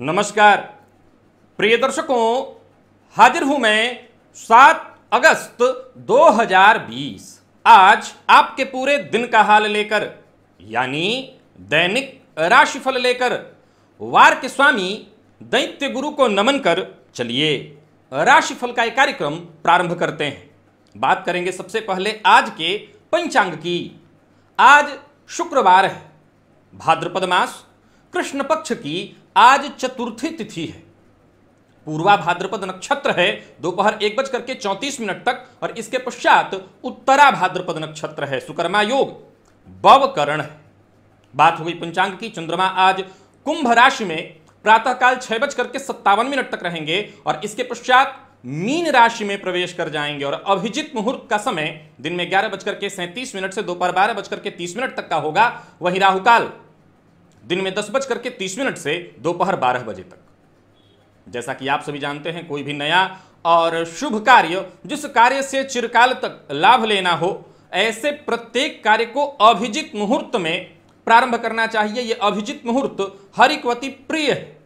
नमस्कार प्रिय दर्शकों हाजिर हूं मैं सात अगस्त 2020 आज आपके पूरे दिन का हाल लेकर यानी दैनिक राशिफल लेकर वार के स्वामी दैत्य गुरु को नमन कर चलिए राशिफल का एक कार्यक्रम प्रारंभ करते हैं बात करेंगे सबसे पहले आज के पंचांग की आज शुक्रवार है भाद्रपद मास कृष्ण पक्ष की आज चतुर्थी तिथि है पूर्वा भाद्रपद नक्षत्र है दोपहर एक बज करके चौंतीस मिनट तक और इसके पश्चात उत्तरा भाद्रपद नक्षत्र है सुकर्मा योग बवकरण है बात हो गई पंचांग की चंद्रमा आज कुंभ राशि में प्रातःकाल छह बज करके सत्तावन मिनट तक रहेंगे और इसके पश्चात मीन राशि में प्रवेश कर जाएंगे और अभिजित मुहूर्त का समय दिन में ग्यारह बजकर के सैंतीस मिनट से दोपहर बारह बजकर के तीस मिनट तक का होगा वहीं राहुकाल दिन में दस बज करके तीस मिनट से दोपहर बारह बजे तक जैसा कि आप सभी जानते हैं कोई भी नया और शुभ कार्य जिस कार्य से चिरकाल तक लाभ लेना हो ऐसे प्रत्येक कार्य को अभिजित मुहूर्त में प्रारंभ करना चाहिए यह अभिजित मुहूर्त हर एक वती प्रिय है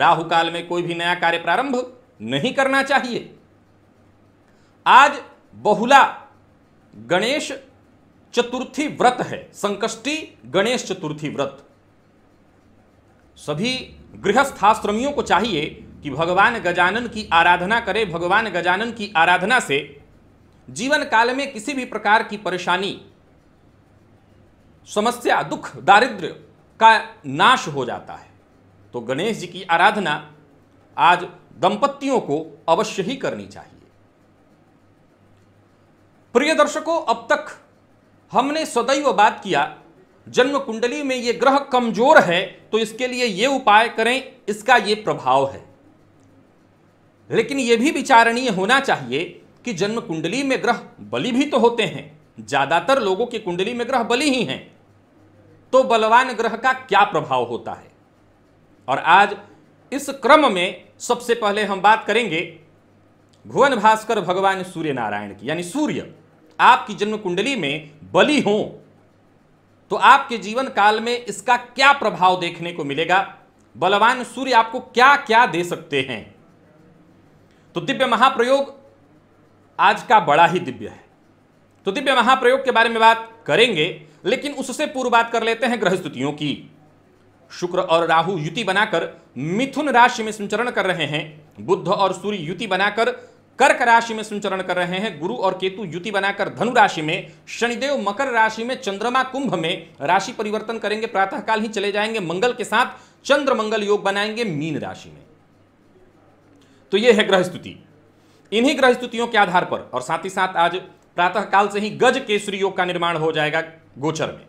राहु काल में कोई भी नया कार्य प्रारंभ नहीं करना चाहिए आज बहुला गणेश चतुर्थी व्रत है संकष्टी गणेश चतुर्थी व्रत सभी गृहस्थाश्रमियों को चाहिए कि भगवान गजानन की आराधना करें भगवान गजानन की आराधना से जीवन काल में किसी भी प्रकार की परेशानी समस्या दुख दारिद्र का नाश हो जाता है तो गणेश जी की आराधना आज दंपतियों को अवश्य ही करनी चाहिए प्रिय दर्शकों अब तक हमने सदैव बात किया जन्म कुंडली में ये ग्रह कमजोर है तो इसके लिए ये उपाय करें इसका ये प्रभाव है लेकिन यह भी विचारणीय होना चाहिए कि जन्म कुंडली में ग्रह बलि भी तो होते हैं ज्यादातर लोगों की कुंडली में ग्रह बलि ही हैं तो बलवान ग्रह का क्या प्रभाव होता है और आज इस क्रम में सबसे पहले हम बात करेंगे भुवन भास्कर भगवान सूर्य नारायण की यानी सूर्य आपकी जन्म कुंडली में बलि हों तो आपके जीवन काल में इसका क्या प्रभाव देखने को मिलेगा बलवान सूर्य आपको क्या क्या दे सकते हैं तो दिव्य महाप्रयोग आज का बड़ा ही दिव्य है तो दिव्य महाप्रयोग के बारे में बात करेंगे लेकिन उससे पूर्व बात कर लेते हैं ग्रह स्तुतियों की शुक्र और राहु युति बनाकर मिथुन राशि में संचरण कर रहे हैं बुद्ध और सूर्य युति बनाकर कर्क राशि में संचरण कर रहे हैं गुरु और केतु युति बनाकर धनु राशि में शनिदेव मकर राशि में चंद्रमा कुंभ में राशि परिवर्तन करेंगे प्रातःकाल ही चले जाएंगे मंगल के साथ चंद्र मंगल योग बनाएंगे मीन राशि में तो यह है ग्रह स्तुति इन्हीं ग्रह स्तुतियों के आधार पर और साथ ही साथ आज प्रातःकाल से ही गज केसरी योग का निर्माण हो जाएगा गोचर में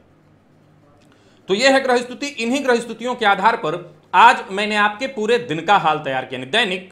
तो यह है ग्रह स्तुति इन्हीं ग्रह स्तुतियों के आधार पर आज मैंने आपके पूरे दिन का हाल तैयार किया दैनिक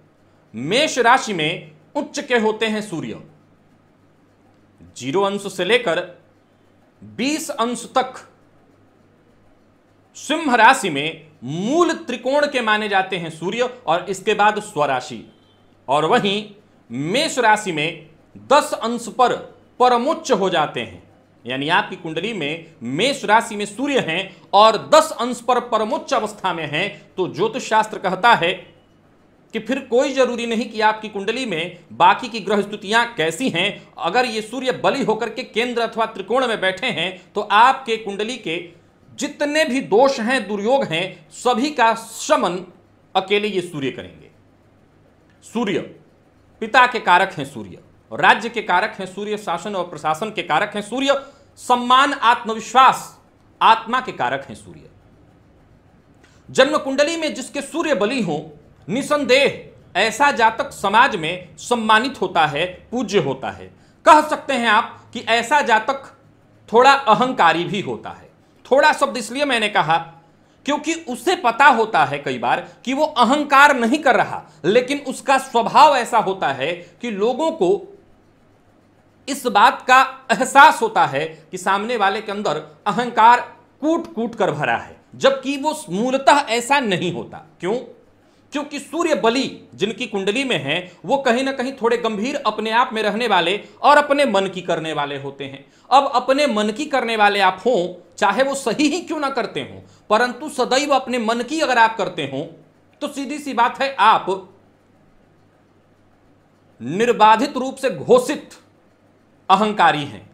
मेष राशि में उच्च के होते हैं सूर्य जीरो अंश से लेकर बीस अंश तक सिंह राशि में मूल त्रिकोण के माने जाते हैं सूर्य और इसके बाद स्वराशि और वहीं मेष राशि में दस अंश पर परमोच्च हो जाते हैं यानी आपकी कुंडली में मेष राशि में सूर्य हैं और दस अंश पर परमोच्च अवस्था में हैं तो ज्योतिष शास्त्र कहता है कि फिर कोई जरूरी नहीं कि आपकी कुंडली में बाकी की ग्रह स्तुतियां कैसी हैं अगर ये सूर्य बलि होकर के केंद्र अथवा त्रिकोण में बैठे हैं तो आपके कुंडली के जितने भी दोष हैं दुर्योग हैं सभी का शमन अकेले ये सूर्य करेंगे सूर्य पिता के कारक हैं सूर्य राज्य के कारक हैं सूर्य शासन और प्रशासन के कारक हैं सूर्य सम्मान आत्मविश्वास आत्मा के कारक हैं सूर्य जन्म कुंडली में जिसके सूर्य बलि हों निसंदेह ऐसा जातक समाज में सम्मानित होता है पूज्य होता है कह सकते हैं आप कि ऐसा जातक थोड़ा अहंकारी भी होता है थोड़ा शब्द इसलिए मैंने कहा क्योंकि उसे पता होता है कई बार कि वो अहंकार नहीं कर रहा लेकिन उसका स्वभाव ऐसा होता है कि लोगों को इस बात का एहसास होता है कि सामने वाले के अंदर अहंकार कूट कूट कर भरा है जबकि वो मूलतः ऐसा नहीं होता क्यों क्योंकि सूर्य बलि जिनकी कुंडली में है वो कहीं ना कहीं थोड़े गंभीर अपने आप में रहने वाले और अपने मन की करने वाले होते हैं अब अपने मन की करने वाले आप हों चाहे वो सही ही क्यों ना करते हों परंतु सदैव अपने मन की अगर आप करते हों तो सीधी सी बात है आप निर्बाधित रूप से घोषित अहंकारी हैं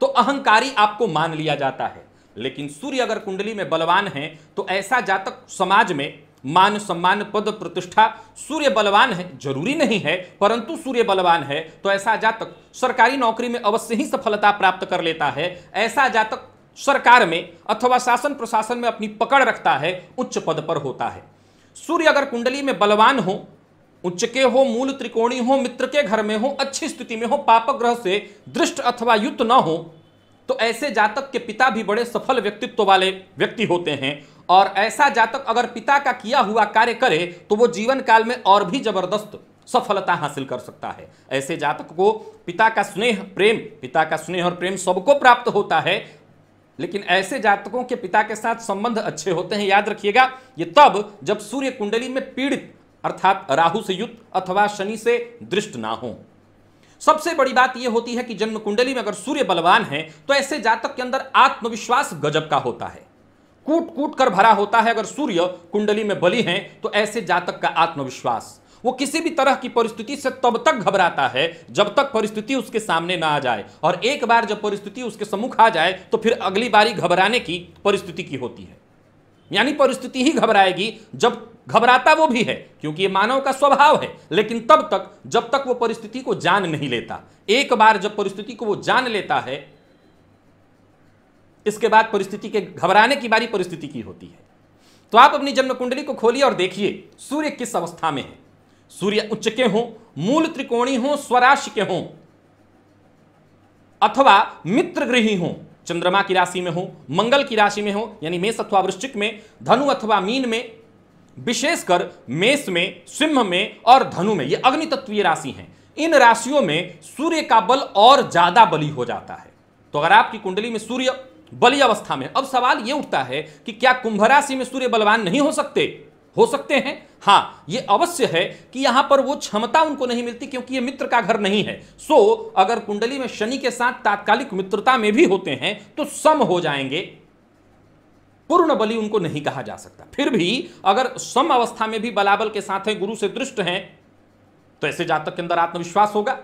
तो अहंकारी आपको मान लिया जाता है लेकिन सूर्य अगर कुंडली में बलवान है तो ऐसा जातक समाज में मान सम्मान पद प्रतिष्ठा सूर्य बलवान है जरूरी नहीं है परंतु सूर्य बलवान है तो ऐसा जातक सरकारी नौकरी में अवश्य ही सफलता प्राप्त कर लेता है ऐसा जातक सरकार में अथवा शासन प्रशासन में अपनी पकड़ रखता है उच्च पद पर होता है सूर्य अगर कुंडली में बलवान हो उच्च के हो मूल त्रिकोणी हो मित्र के घर में हो अच्छी स्थिति में हो पाप ग्रह से दृष्ट अथवा युक्त न हो तो ऐसे जातक के पिता भी बड़े सफल व्यक्तित्व वाले व्यक्ति होते हैं और ऐसा जातक अगर पिता का किया हुआ कार्य करे तो वो जीवन काल में और भी जबरदस्त सफलता हासिल कर सकता है ऐसे जातक को पिता का स्नेह प्रेम पिता का स्नेह और प्रेम सबको प्राप्त होता है लेकिन ऐसे जातकों के पिता के साथ संबंध अच्छे होते हैं याद रखिएगा ये तब जब सूर्य कुंडली में पीड़ित अर्थात राहु से युक्त अथवा शनि से दृष्ट ना हो सबसे बड़ी बात यह होती है कि जन्म कुंडली में अगर सूर्य बलवान है तो ऐसे जातक के अंदर आत्मविश्वास गजब का होता है कूट कूट कर भरा होता है अगर सूर्य कुंडली में बली हैं तो ऐसे जातक का आत्मविश्वास वो किसी भी तरह की परिस्थिति से तब तक घबराता है जब तक परिस्थिति उसके सामने ना आ जाए और एक बार जब परिस्थिति उसके सम्मुख आ जाए तो फिर अगली बारी घबराने की परिस्थिति की होती है यानी परिस्थिति ही घबराएगी जब घबराता वो भी है क्योंकि ये मानव का स्वभाव है लेकिन तब तक जब तक वो परिस्थिति को जान नहीं लेता एक बार जब परिस्थिति को वो जान लेता है इसके बाद परिस्थिति के घबराने की बारी परिस्थिति की होती है तो आप अपनी जन्म कुंडली को खोलिए और देखिए सूर्य किस अवस्था में है सूर्य उच्च के हों मूल त्रिकोणी हों स्वराशि के हों अथवा मित्र गृही हों चंद्रमा की राशि में हो मंगल की राशि में हो यानी मेष अथवा वृश्चिक में धनु अथवा मीन में विशेषकर मेष में सिंह में और धनु में ये अग्नि तत्वीय राशि हैं इन राशियों में सूर्य का बल और ज्यादा बली हो जाता है तो अगर आपकी कुंडली में सूर्य बलि अवस्था में अब सवाल यह उठता है कि क्या कुंभ राशि में सूर्य बलवान नहीं हो सकते हो सकते हैं हाँ ये अवश्य है कि यहां पर वो क्षमता उनको नहीं मिलती क्योंकि ये मित्र का घर नहीं है सो अगर कुंडली में शनि के साथ तात्कालिक मित्रता में भी होते हैं तो सम हो जाएंगे पूर्ण बलि उनको नहीं कहा जा सकता फिर भी अगर सम अवस्था में भी बलाबल के साथ हैं गुरु से दृष्ट हैं तो ऐसे जातक के अंदर आत्मविश्वास होगा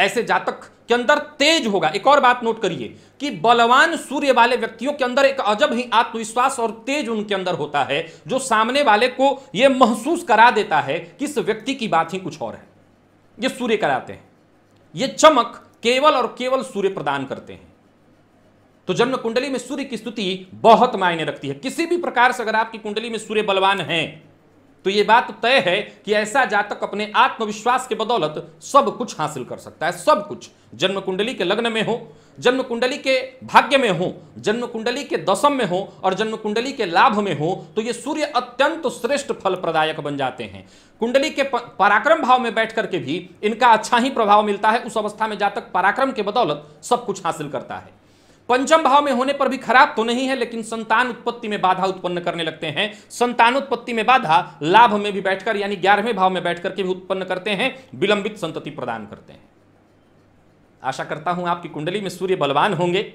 ऐसे जातक के अंदर तेज होगा एक और बात नोट करिए कि बलवान सूर्य वाले व्यक्तियों के अंदर एक अजब ही आत्मविश्वास और तेज उनके अंदर होता है जो सामने वाले को यह महसूस करा देता है कि इस व्यक्ति की बात ही कुछ और है यह सूर्य कराते हैं यह चमक केवल और केवल सूर्य प्रदान करते हैं तो जन्म कुंडली में सूर्य की स्तुति बहुत मायने रखती है किसी भी प्रकार से अगर आपकी कुंडली में सूर्य बलवान है तो ये बात तय है कि ऐसा जातक अपने आत्मविश्वास के बदौलत सब कुछ हासिल कर सकता है सब कुछ जन्म कुंडली के लग्न में हो जन्म कुंडली के भाग्य में हो जन्म कुंडली के दशम में हो और जन्म कुंडली के लाभ में हो तो ये सूर्य अत्यंत श्रेष्ठ फल प्रदायक बन जाते हैं कुंडली के पराक्रम भाव में बैठ करके भी इनका अच्छा ही प्रभाव मिलता है उस अवस्था में जातक पराक्रम के बदौलत सब कुछ हासिल करता है पंचम भाव में होने पर भी खराब तो नहीं है लेकिन संतान उत्पत्ति में बाधा उत्पन्न करने लगते हैं संतान उत्पत्ति में बाधा लाभ में भी बैठकर यानी ग्यारहवें भाव में बैठकर के भी उत्पन्न करते हैं विलंबित संतति प्रदान करते हैं आशा करता हूं आपकी कुंडली में सूर्य बलवान होंगे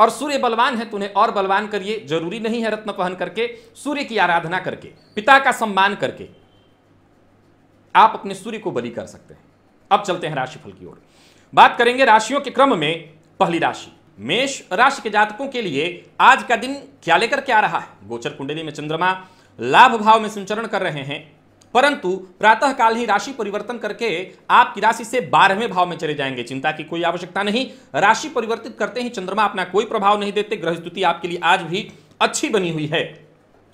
और सूर्य बलवान है तो उन्हें और बलवान करिए जरूरी नहीं है रत्न पहन करके सूर्य की आराधना करके पिता का सम्मान करके आप अपने सूर्य को बलि कर सकते हैं अब चलते हैं राशिफल की ओर बात करेंगे राशियों के क्रम में पहली राशि मेष राशि के जातकों के लिए आज का दिन क्या लेकर के आ रहा है गोचर कुंडली में चंद्रमा लाभ भाव में संचरण कर रहे हैं परंतु प्रातः काल ही राशि परिवर्तन करके आपकी राशि से बारहवें भाव में चले जाएंगे चिंता की कोई आवश्यकता नहीं राशि परिवर्तित करते ही चंद्रमा अपना कोई प्रभाव नहीं देते ग्रह स्थिति आपके लिए आज भी अच्छी बनी हुई है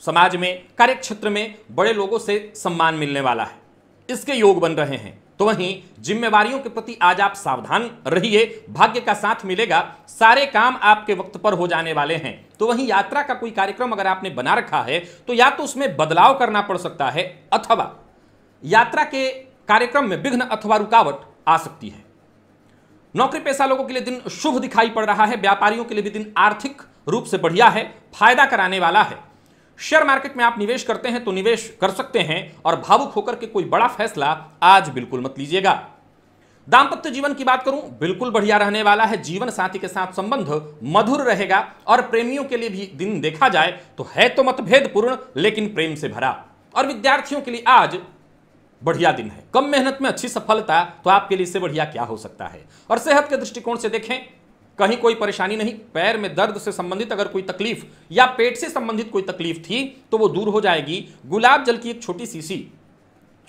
समाज में कार्यक्षेत्र में बड़े लोगों से सम्मान मिलने वाला है इसके योग बन रहे हैं तो वहीं जिम्मेवारियों के प्रति आज आप सावधान रहिए भाग्य का साथ मिलेगा सारे काम आपके वक्त पर हो जाने वाले हैं तो वहीं यात्रा का कोई कार्यक्रम अगर आपने बना रखा है तो या तो उसमें बदलाव करना पड़ सकता है अथवा यात्रा के कार्यक्रम में विघ्न अथवा रुकावट आ सकती है नौकरी पेशा लोगों के लिए दिन शुभ दिखाई पड़ रहा है व्यापारियों के लिए भी दिन आर्थिक रूप से बढ़िया है फायदा कराने वाला है शेयर मार्केट में आप निवेश करते हैं तो निवेश कर सकते हैं और भावुक होकर के कोई बड़ा फैसला आज बिल्कुल मत लीजिएगा दाम्पत्य जीवन की बात करूं बिल्कुल बढ़िया रहने वाला है जीवन साथी के साथ संबंध मधुर रहेगा और प्रेमियों के लिए भी दिन देखा जाए तो है तो मतभेद पूर्ण लेकिन प्रेम से भरा और विद्यार्थियों के लिए आज बढ़िया दिन है कम मेहनत में अच्छी सफलता तो आपके लिए इससे बढ़िया क्या हो सकता है और सेहत के दृष्टिकोण से देखें कहीं कोई परेशानी नहीं पैर में दर्द से संबंधित अगर कोई तकलीफ या पेट से संबंधित कोई तकलीफ थी तो वो दूर हो जाएगी गुलाब जल की एक छोटी सीसी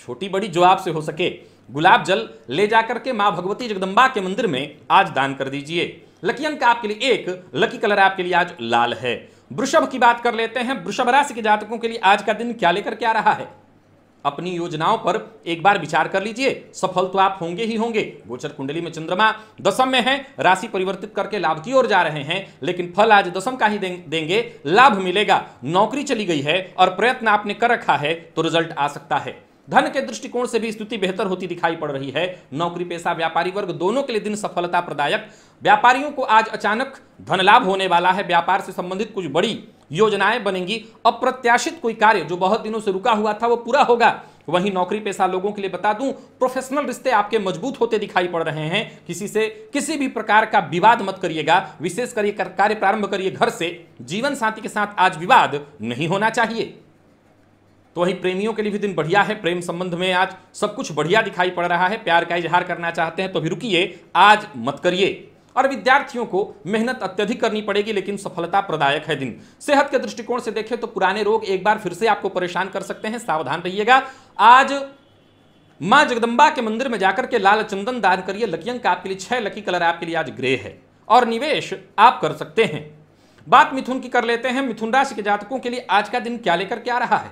छोटी बड़ी जो आपसे हो सके गुलाब जल ले जाकर के माँ भगवती जगदम्बा के मंदिर में आज दान कर दीजिए लकी अंक आपके लिए एक लकी कलर आपके लिए आज लाल है वृषभ की बात कर लेते हैं वृषभ राशि के जातकों के लिए आज का दिन क्या लेकर के आ रहा है अपनी योजनाओं पर एक बार विचार कर लीजिए सफल तो आप होंगे ही होंगे गोचर कुंडली में चंद्रमा दसम में है राशि परिवर्तित करके लाभ की ओर जा रहे हैं लेकिन फल आज दसम का ही देंगे लाभ मिलेगा नौकरी चली गई है और प्रयत्न आपने कर रखा है तो रिजल्ट आ सकता है धन के दृष्टिकोण से भी स्थिति बेहतर होती दिखाई पड़ रही है नौकरी पेशा व्यापारी वर्ग दोनों के लिए दिन सफलता प्रदायक व्यापारियों को आज अचानक धन लाभ होने वाला है व्यापार से संबंधित कुछ बड़ी योजनाएं बनेंगी अप्रत्याशित कोई कार्य जो बहुत दिनों से रुका हुआ था वो पूरा होगा वहीं नौकरी पेशा लोगों के लिए बता दूं प्रोफेशनल रिश्ते आपके मजबूत होते दिखाई पड़ रहे हैं किसी से किसी भी प्रकार का विवाद मत करिएगा विशेष करिए कार्य प्रारंभ करिए घर से जीवन साथी के साथ आज विवाद नहीं होना चाहिए तो वहीं प्रेमियों के लिए भी दिन बढ़िया है प्रेम संबंध में आज सब कुछ बढ़िया दिखाई पड़ रहा है प्यार का इजहार करना चाहते हैं तो भी रुकिए आज मत करिए और विद्यार्थियों को मेहनत अत्यधिक करनी पड़ेगी लेकिन सफलता प्रदायक है दिन सेहत के दृष्टिकोण से देखें तो पुराने रोग एक बार फिर से आपको परेशान कर सकते हैं सावधान रहिएगा आज मां जगदम्बा के मंदिर में जाकर के लाल चंदन दान करिए लकी अंक आपके लिए छह लकी कलर आपके लिए आज ग्रे है और निवेश आप कर सकते हैं बात मिथुन की कर लेते हैं मिथुन राशि के जातकों के लिए आज का दिन क्या लेकर के आ रहा है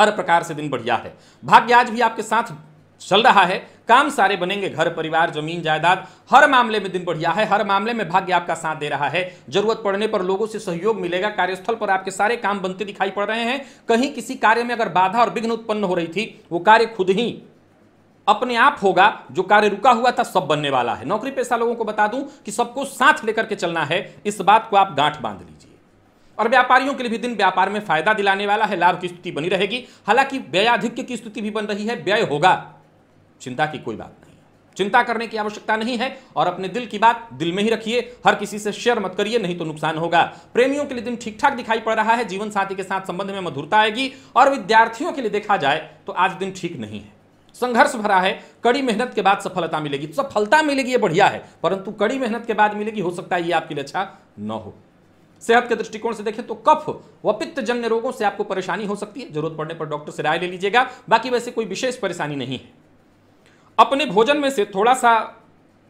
हर प्रकार से दिन बढ़िया है भाग्य आज भी आपके साथ चल रहा है काम सारे बनेंगे घर परिवार जमीन जायदाद हर मामले में दिन बढ़िया है हर मामले में भाग्य आपका साथ दे रहा है जरूरत पड़ने पर लोगों से सहयोग मिलेगा कार्यस्थल पर आपके सारे काम बनते दिखाई पड़ रहे हैं कहीं किसी कार्य में अगर बाधा और विघ्न उत्पन्न हो रही थी वो कार्य खुद ही अपने आप होगा जो कार्य रुका हुआ था सब बनने वाला है नौकरी पेशा लोगों को बता दूं कि सबको साथ लेकर के चलना है इस बात को आप गांठ बांध लीजिए और व्यापारियों के लिए भी दिन व्यापार में फायदा दिलाने वाला है लाभ की स्थिति बनी रहेगी हालांकि व्ययाधिक्य की स्थिति भी बन रही है व्यय होगा चिंता की कोई बात नहीं चिंता करने की आवश्यकता नहीं है और अपने दिल की बात दिल में ही रखिए हर किसी से शेयर मत करिए नहीं तो नुकसान होगा प्रेमियों के लिए दिन ठीक ठाक दिखाई पड़ रहा है जीवन साथी के साथ संबंध में मधुरता आएगी और विद्यार्थियों के लिए देखा जाए तो आज दिन ठीक नहीं है संघर्ष भरा है कड़ी मेहनत के बाद सफलता मिलेगी तो सफलता मिलेगी ये बढ़िया है परंतु कड़ी मेहनत के बाद मिलेगी हो सकता है ये आपके लिए अच्छा न हो सेहत के दृष्टिकोण से देखें तो कफ व पित्त जन्य रोगों से आपको परेशानी हो सकती है जरूरत पड़ने पर डॉक्टर से राय ले लीजिएगा बाकी वैसे कोई विशेष परेशानी नहीं है अपने भोजन में से थोड़ा सा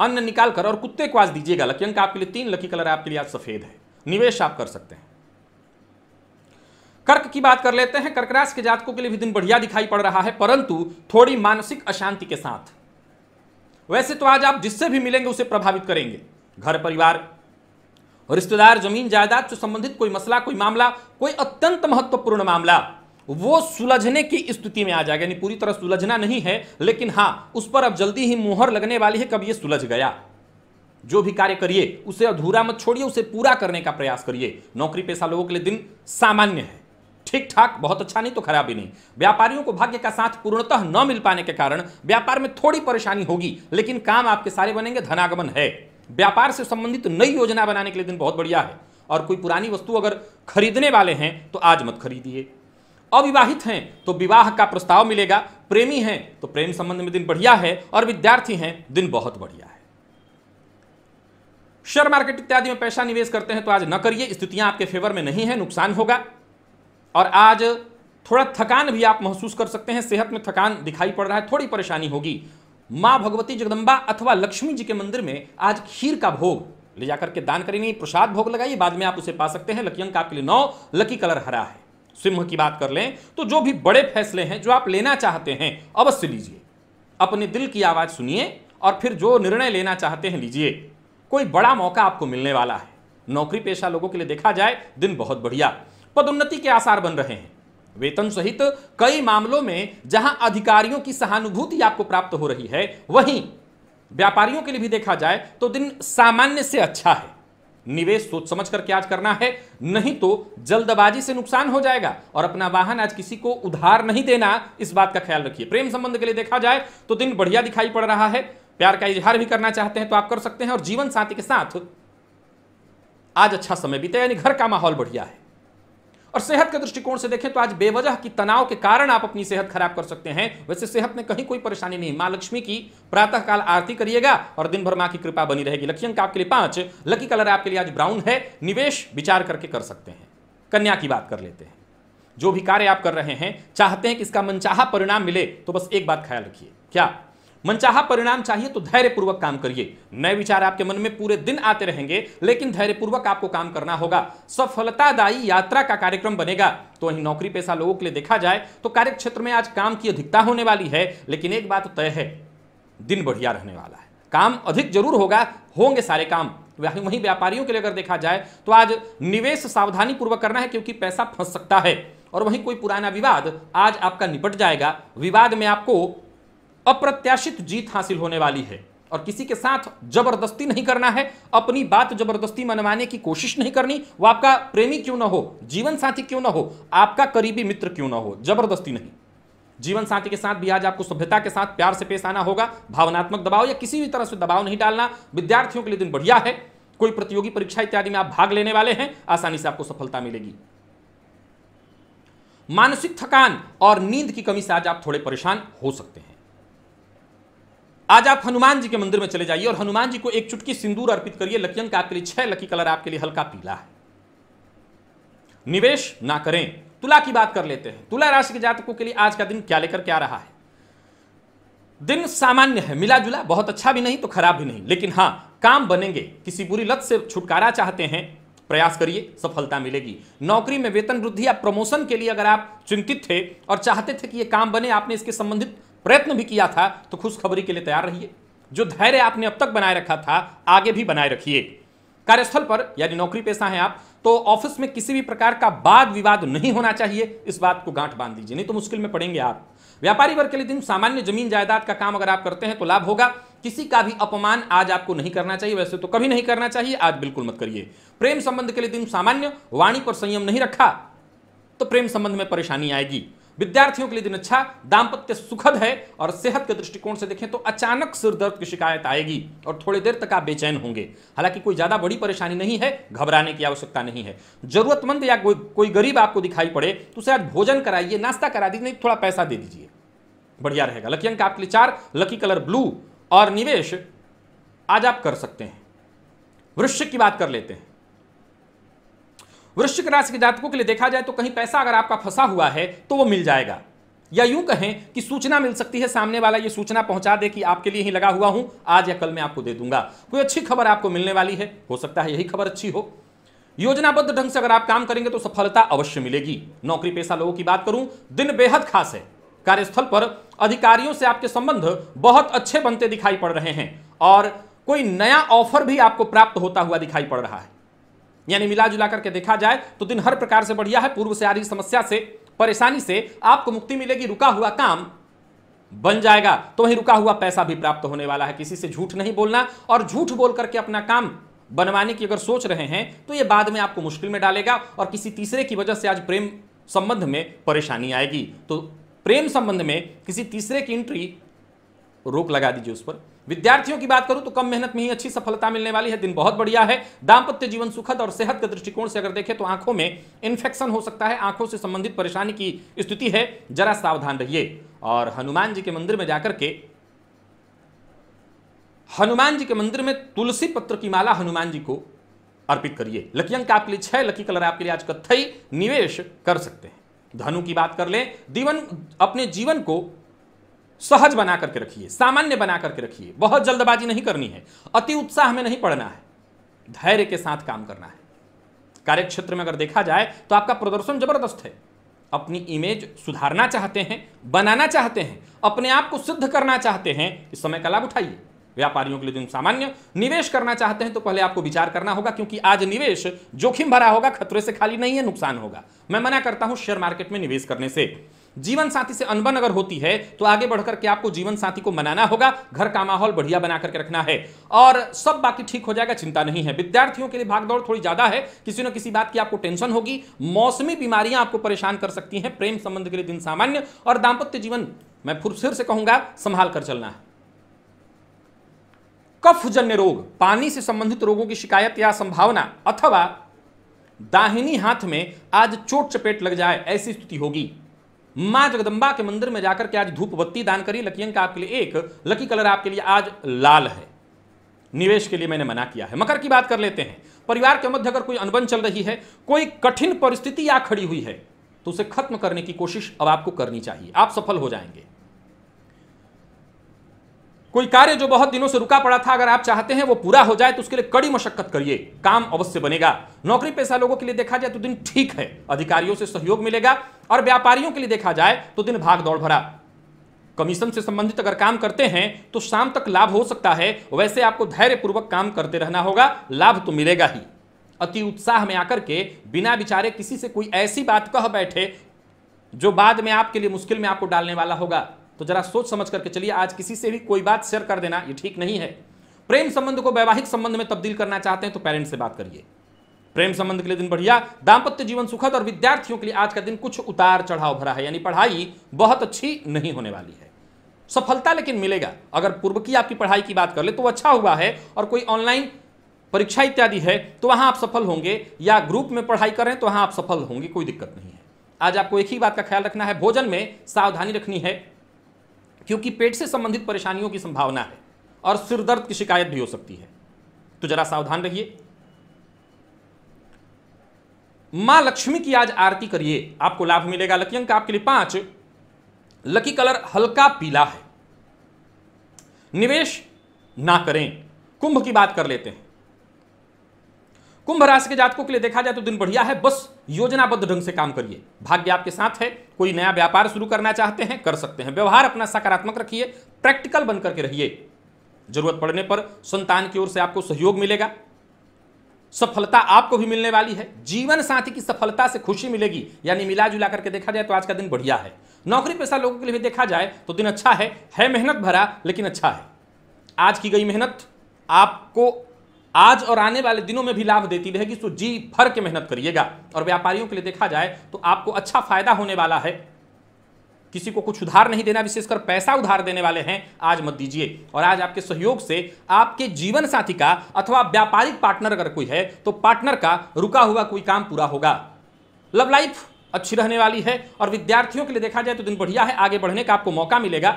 अन्न निकाल कर और कुत्ते को आज दीजिएगा लकी अंक आपके लिए तीन लकी कलर आपके लिए आज सफेद है निवेश आप कर सकते हैं कर्क की बात कर लेते हैं कर्क राशि के जातकों के लिए भी दिन बढ़िया दिखाई पड़ रहा है परंतु थोड़ी मानसिक अशांति के साथ वैसे तो आज आप जिससे भी मिलेंगे उसे प्रभावित करेंगे घर परिवार रिश्तेदार जमीन जायदाद से संबंधित कोई मसला कोई मामला कोई अत्यंत महत्वपूर्ण मामला वो सुलझने की स्थिति में आ जाएगा यानी पूरी तरह सुलझना नहीं है लेकिन हाँ उस पर अब जल्दी ही मुहर लगने वाली है कब ये सुलझ गया जो भी कार्य करिए उसे अधूरा मत छोड़िए उसे पूरा करने का प्रयास करिए नौकरी पेशा लोगों के लिए दिन सामान्य है ठीक ठाक बहुत अच्छा नहीं तो खराब भी नहीं व्यापारियों को भाग्य का साथ पूर्णतः न मिल पाने के कारण व्यापार में थोड़ी परेशानी होगी लेकिन काम आपके सारे बनेंगे धनागमन है व्यापार से संबंधित नई योजना बनाने के लिए दिन बहुत बढ़िया है और कोई पुरानी वस्तु अगर खरीदने वाले हैं तो आज मत खरीदिए अविवाहित हैं तो विवाह का प्रस्ताव मिलेगा प्रेमी हैं तो प्रेम संबंध में दिन बढ़िया है और विद्यार्थी हैं दिन बहुत बढ़िया है शेयर मार्केट इत्यादि में पैसा निवेश करते हैं तो आज न करिए स्थितियां आपके फेवर में नहीं है नुकसान होगा और आज थोड़ा थकान भी आप महसूस कर सकते हैं सेहत में थकान दिखाई पड़ रहा है थोड़ी परेशानी होगी माँ भगवती जगदम्बा अथवा लक्ष्मी जी के मंदिर में आज खीर का भोग ले जाकर के दान करेंगे प्रसाद भोग लगाइए बाद में आप उसे पा सकते हैं लकी अंक आपके लिए नौ लकी कलर हरा है सिंह की बात कर लें तो जो भी बड़े फैसले हैं जो आप लेना चाहते हैं अवश्य लीजिए अपने दिल की आवाज़ सुनिए और फिर जो निर्णय लेना चाहते हैं लीजिए कोई बड़ा मौका आपको मिलने वाला है नौकरी पेशा लोगों के लिए देखा जाए दिन बहुत बढ़िया पदोन्नति के आसार बन रहे हैं वेतन सहित कई मामलों में जहां अधिकारियों की सहानुभूति आपको प्राप्त हो रही है वहीं व्यापारियों के लिए भी देखा जाए तो दिन सामान्य से अच्छा है निवेश सोच समझ करके आज करना है नहीं तो जल्दबाजी से नुकसान हो जाएगा और अपना वाहन आज किसी को उधार नहीं देना इस बात का ख्याल रखिए प्रेम संबंध के लिए देखा जाए तो दिन बढ़िया दिखाई पड़ रहा है प्यार का इजहार भी करना चाहते हैं तो आप कर सकते हैं और जीवन साथी के साथ आज अच्छा समय बीते यानी घर का माहौल बढ़िया है और सेहत के दृष्टिकोण से देखें तो आज बेवजह की तनाव के कारण आप अपनी सेहत खराब कर सकते हैं वैसे सेहत में कहीं कोई परेशानी नहीं मां लक्ष्मी की प्रातःकाल आरती करिएगा और दिन भर मां की कृपा बनी रहेगी लक्ष्य अंक आपके लिए पांच लकी कलर आपके लिए आज ब्राउन है निवेश विचार करके कर सकते हैं कन्या की बात कर लेते हैं जो भी कार्य आप कर रहे हैं चाहते हैं कि इसका मनचाहा परिणाम मिले तो बस एक बात ख्याल रखिए क्या मनचाहा परिणाम चाहिए तो धैर्यपूर्वक काम करिए नए विचार आपके मन में पूरे दिन आते रहेंगे लेकिन धैर्यपूर्वक आपको काम करना होगा सफलतादायी यात्रा का कार्यक्रम बनेगा तो वहीं नौकरी पेशा लोगों के लिए देखा जाए तो कार्य क्षेत्र में आज काम की अधिकता होने वाली है लेकिन एक बात तय है दिन बढ़िया रहने वाला है काम अधिक जरूर होगा होंगे सारे काम वहीं व्यापारियों के लिए अगर देखा जाए तो आज निवेश सावधानी पूर्वक करना है क्योंकि पैसा फंस सकता है और वहीं कोई पुराना विवाद आज आपका निपट जाएगा विवाद में आपको अप्रत्याशित जीत हासिल होने वाली है और किसी के साथ जबरदस्ती नहीं करना है अपनी बात जबरदस्ती मनवाने की कोशिश नहीं करनी वो आपका प्रेमी क्यों ना हो जीवन साथी क्यों ना हो आपका करीबी मित्र क्यों ना हो जबरदस्ती नहीं जीवन साथी के साथ भी आज आपको सभ्यता के साथ प्यार से पेश आना होगा भावनात्मक दबाव या किसी भी तरह से दबाव नहीं डालना विद्यार्थियों के लिए दिन बढ़िया है कोई प्रतियोगी परीक्षा इत्यादि में आप भाग लेने वाले हैं आसानी से आपको सफलता मिलेगी मानसिक थकान और नींद की कमी से आज आप थोड़े परेशान हो सकते हैं आज आप हनुमान जी के मंदिर में चले जाइए और हनुमान जी को एक चुटकी सिंदूर अर्पित करिए लकी का आपके लिए छह लकी कलर आपके लिए हल्का पीला है निवेश ना करें तुला की बात कर लेते हैं तुला राशि के जातकों के लिए आज का दिन क्या लेकर क्या रहा है दिन सामान्य है मिला जुला बहुत अच्छा भी नहीं तो खराब भी नहीं लेकिन हाँ काम बनेंगे किसी बुरी लत से छुटकारा चाहते हैं प्रयास करिए सफलता मिलेगी नौकरी में वेतन वृद्धि या प्रमोशन के लिए अगर आप चिंतित थे और चाहते थे कि ये काम बने आपने इसके संबंधित प्रयत्न भी किया था तो खुशखबरी के लिए तैयार रहिए जो धैर्य आपने अब तक बनाए रखा था आगे भी बनाए रखिए कार्यस्थल पर यानी नौकरी पेशा है आप तो ऑफिस में किसी भी प्रकार का वाद विवाद नहीं होना चाहिए इस बात को गांठ बांध दीजिए नहीं तो मुश्किल में पड़ेंगे आप व्यापारी वर्ग के लिए दिन सामान्य जमीन जायदाद का काम अगर आप करते हैं तो लाभ होगा किसी का भी अपमान आज आपको नहीं करना चाहिए वैसे तो कभी नहीं करना चाहिए आज बिल्कुल मत करिए प्रेम संबंध के लिए दिन सामान्य वाणी पर संयम नहीं रखा तो प्रेम संबंध में परेशानी आएगी विद्यार्थियों के लिए दिन अच्छा दाम्पत्य सुखद है और सेहत के दृष्टिकोण से देखें तो अचानक सिर दर्द की शिकायत आएगी और थोड़ी देर तक आप बेचैन होंगे हालांकि कोई ज्यादा बड़ी परेशानी नहीं है घबराने की आवश्यकता नहीं है जरूरतमंद या कोई कोई गरीब आपको दिखाई पड़े तो उसे आज भोजन कराइए नाश्ता करा दीजिए नहीं थोड़ा पैसा दे दीजिए बढ़िया रहेगा लकी अंक आपके लिए चार लकी कलर ब्लू और निवेश आज आप कर सकते हैं वृश्चिक की बात कर लेते हैं वृश्चिक राशि के जातकों के लिए देखा जाए तो कहीं पैसा अगर आपका फंसा हुआ है तो वो मिल जाएगा या यूं कहें कि सूचना मिल सकती है सामने वाला ये सूचना पहुंचा दे कि आपके लिए ही लगा हुआ हूं आज या कल मैं आपको दे दूंगा कोई अच्छी खबर आपको मिलने वाली है हो सकता है यही खबर अच्छी हो योजनाबद्ध ढंग से अगर आप काम करेंगे तो सफलता अवश्य मिलेगी नौकरी पेशा लोगों की बात करूं दिन बेहद खास है कार्यस्थल पर अधिकारियों से आपके संबंध बहुत अच्छे बनते दिखाई पड़ रहे हैं और कोई नया ऑफर भी आपको प्राप्त होता हुआ दिखाई पड़ रहा है यानी मिला जुला करके देखा जाए तो दिन हर प्रकार से बढ़िया है पूर्व से आ रही समस्या से परेशानी से आपको मुक्ति मिलेगी रुका हुआ काम बन जाएगा तो वहीं रुका हुआ पैसा भी प्राप्त होने वाला है किसी से झूठ नहीं बोलना और झूठ बोल करके अपना काम बनवाने की अगर सोच रहे हैं तो ये बाद में आपको मुश्किल में डालेगा और किसी तीसरे की वजह से आज प्रेम संबंध में परेशानी आएगी तो प्रेम संबंध में किसी तीसरे की एंट्री रोक लगा दीजिए उस पर विद्यार्थियों की बात करूं तो कम मेहनत में ही अच्छी सफलता मिलने वाली है दिन बहुत बढ़िया है दाम्पत्य जीवन सुखद और सेहत के दृष्टिकोण से अगर देखें तो आंखों में इन्फेक्शन हो सकता है आंखों से संबंधित परेशानी की स्थिति है जरा सावधान रहिए और हनुमान जी के मंदिर में जाकर के हनुमान जी के मंदिर में तुलसी पत्र की माला हनुमान जी को अर्पित करिए लकी अंक आपके लिए छह लकी कलर आपके लिए आज कथई निवेश कर सकते हैं धनु की बात कर ले दीवन अपने जीवन को सहज बना करके रखिए सामान्य बना करके रखिए बहुत जल्दबाजी नहीं करनी है अति उत्साह में नहीं पड़ना है धैर्य के साथ काम करना है कार्यक्षेत्र में अगर देखा जाए तो आपका प्रदर्शन जबरदस्त है अपनी इमेज सुधारना चाहते हैं बनाना चाहते हैं अपने आप को सिद्ध करना चाहते हैं इस समय का लाभ उठाइए व्यापारियों के लिए दिन सामान्य निवेश करना चाहते हैं तो पहले आपको विचार करना होगा क्योंकि आज निवेश जोखिम भरा होगा खतरे से खाली नहीं है नुकसान होगा मैं मना करता हूं शेयर मार्केट में निवेश करने से जीवन साथी से अनबन अगर होती है तो आगे बढ़कर के आपको जीवन साथी को मनाना होगा घर का माहौल बढ़िया बना करके रखना है और सब बाकी ठीक हो जाएगा चिंता नहीं है विद्यार्थियों के लिए भागदौड़ थोड़ी ज्यादा है किसी न किसी बात की आपको टेंशन होगी मौसमी बीमारियां आपको परेशान कर सकती हैं प्रेम संबंध के लिए दिन सामान्य और दाम्पत्य जीवन मैं फिर से कहूंगा संभाल कर चलना है कफ जन्य रोग पानी से संबंधित रोगों की शिकायत या संभावना अथवा दाहिनी हाथ में आज चोट चपेट लग जाए ऐसी स्थिति होगी माँ जगदम्बा के मंदिर में जाकर के आज धूप बत्ती दान करिए लकी अंक आपके लिए एक लकी कलर आपके लिए आज लाल है निवेश के लिए मैंने मना किया है मकर की बात कर लेते हैं परिवार के मध्य अगर कोई अनबन चल रही है कोई कठिन परिस्थिति आ खड़ी हुई है तो उसे खत्म करने की कोशिश अब आपको करनी चाहिए आप सफल हो जाएंगे कोई कार्य जो बहुत दिनों से रुका पड़ा था अगर आप चाहते हैं वो पूरा हो जाए तो उसके लिए कड़ी मशक्कत करिए काम अवश्य बनेगा नौकरी पेशा लोगों के लिए देखा जाए तो दिन ठीक है अधिकारियों से सहयोग मिलेगा और व्यापारियों के लिए देखा जाए तो दिन भाग दौड़ भरा कमीशन से संबंधित अगर काम करते हैं तो शाम तक लाभ हो सकता है वैसे आपको धैर्यपूर्वक काम करते रहना होगा लाभ तो मिलेगा ही अति उत्साह में आकर के बिना विचारे किसी से कोई ऐसी बात कह बैठे जो बाद में आपके लिए मुश्किल में आपको डालने वाला होगा तो जरा सोच समझ करके चलिए आज किसी से भी कोई बात शेयर कर देना ये ठीक नहीं है प्रेम संबंध को वैवाहिक संबंध में तब्दील करना चाहते हैं तो पेरेंट्स से बात करिए प्रेम संबंध के लिए दिन बढ़िया दाम्पत्य जीवन सुखद और विद्यार्थियों के लिए आज का दिन कुछ उतार चढ़ाव भरा है यानी पढ़ाई बहुत अच्छी नहीं होने वाली है सफलता लेकिन मिलेगा अगर पूर्व की आपकी पढ़ाई की बात कर ले तो अच्छा हुआ है और कोई ऑनलाइन परीक्षा इत्यादि है तो वहां आप सफल होंगे या ग्रुप में पढ़ाई करें तो वहां आप सफल होंगे कोई दिक्कत नहीं है आज आपको एक ही बात का ख्याल रखना है भोजन में सावधानी रखनी है क्योंकि पेट से संबंधित परेशानियों की संभावना है और सिरदर्द की शिकायत भी हो सकती है तो जरा सावधान रहिए मां लक्ष्मी की आज आरती करिए आपको लाभ मिलेगा लकी अंक आपके लिए पांच लकी कलर हल्का पीला है निवेश ना करें कुंभ की बात कर लेते हैं कुंभ राशि के जातकों के लिए देखा जाए तो दिन बढ़िया है बस योजनाबद्ध ढंग से काम करिए भाग्य आपके साथ है कोई नया व्यापार शुरू करना चाहते हैं कर सकते हैं व्यवहार अपना सकारात्मक रखिए प्रैक्टिकल बनकर के रहिए जरूरत पड़ने पर संतान की ओर से आपको सहयोग मिलेगा सफलता आपको भी मिलने वाली है जीवन साथी की सफलता से खुशी मिलेगी यानी मिला जुला करके देखा जाए तो आज का दिन बढ़िया है नौकरी पेशा लोगों के लिए भी देखा जाए तो दिन अच्छा है है मेहनत भरा लेकिन अच्छा है आज की गई मेहनत आपको आज और आने वाले दिनों में भी लाभ देती रहेगी तो जी भर के मेहनत करिएगा और व्यापारियों के लिए देखा जाए तो आपको अच्छा फायदा होने वाला है किसी को कुछ उधार नहीं देना विशेषकर पैसा उधार देने वाले हैं आज मत दीजिए और आज आपके सहयोग से आपके जीवन साथी का अथवा व्यापारिक पार्टनर अगर कोई है तो पार्टनर का रुका हुआ कोई काम पूरा होगा लव लाइफ अच्छी रहने वाली है और विद्यार्थियों के लिए देखा जाए तो दिन बढ़िया है आगे बढ़ने का आपको मौका मिलेगा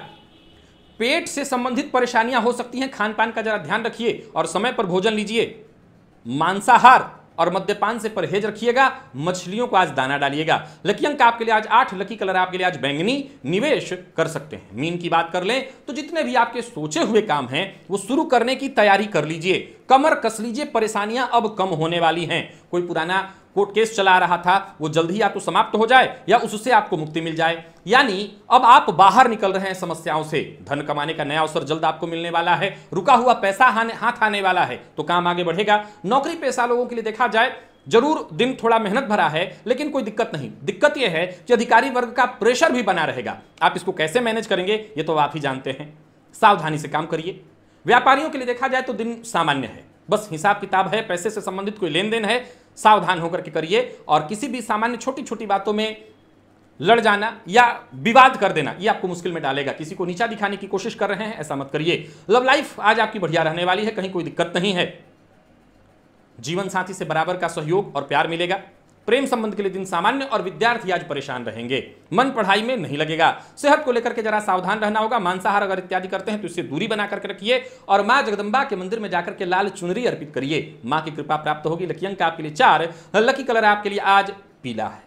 पेट से संबंधित परेशानियां हो सकती हैं खान पान का जरा ध्यान रखिए और समय पर भोजन लीजिए मांसाहार और मद्यपान से परहेज रखिएगा मछलियों को आज दाना डालिएगा लकी अंक आपके लिए आज आठ लकी कलर आपके लिए आज बैंगनी निवेश कर सकते हैं मीन की बात कर लें तो जितने भी आपके सोचे हुए काम हैं वो शुरू करने की तैयारी कर लीजिए कमर कस लीजिए परेशानियां अब कम होने वाली हैं कोई पुराना कोर्ट केस चला रहा था वो जल्द ही या तो समाप्त हो जाए या उससे आपको मुक्ति मिल जाए यानी अब आप बाहर निकल रहे हैं समस्याओं से धन कमाने का नया अवसर जल्द आपको मिलने वाला है रुका हुआ पैसा हाथ आने वाला है तो काम आगे बढ़ेगा नौकरी पेशा लोगों के लिए देखा जाए जरूर दिन थोड़ा मेहनत भरा है लेकिन कोई दिक्कत नहीं दिक्कत यह है कि अधिकारी वर्ग का प्रेशर भी बना रहेगा आप इसको कैसे मैनेज करेंगे ये तो आप ही जानते हैं सावधानी से काम करिए व्यापारियों के लिए देखा जाए तो दिन सामान्य है बस हिसाब किताब है पैसे से संबंधित कोई लेन देन है सावधान होकर के करिए और किसी भी सामान्य छोटी छोटी बातों में लड़ जाना या विवाद कर देना ये आपको मुश्किल में डालेगा किसी को नीचा दिखाने की कोशिश कर रहे हैं ऐसा मत करिए लव लाइफ आज आपकी बढ़िया रहने वाली है कहीं कोई दिक्कत नहीं है जीवन साथी से बराबर का सहयोग और प्यार मिलेगा प्रेम संबंध के लिए दिन सामान्य और विद्यार्थी आज परेशान रहेंगे मन पढ़ाई में नहीं लगेगा सेहत को लेकर के जरा सावधान रहना होगा मांसाहार अगर इत्यादि करते हैं तो इससे दूरी बना करके रखिए और मां जगदम्बा के मंदिर में जाकर के लाल चुनरी अर्पित करिए मां की कृपा प्राप्त होगी लकी अंक आपके लिए चार लकी कलर आपके लिए आज पीला है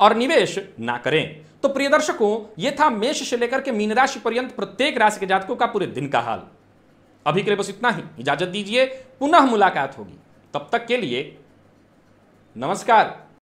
और निवेश ना करें तो प्रिय दर्शकों ये था मेष से लेकर के मीन राशि पर्यंत प्रत्येक राशि के जातकों का पूरे दिन का हाल अभी के लिए बस इतना ही इजाजत दीजिए पुनः मुलाकात होगी तब तक के लिए नमस्कार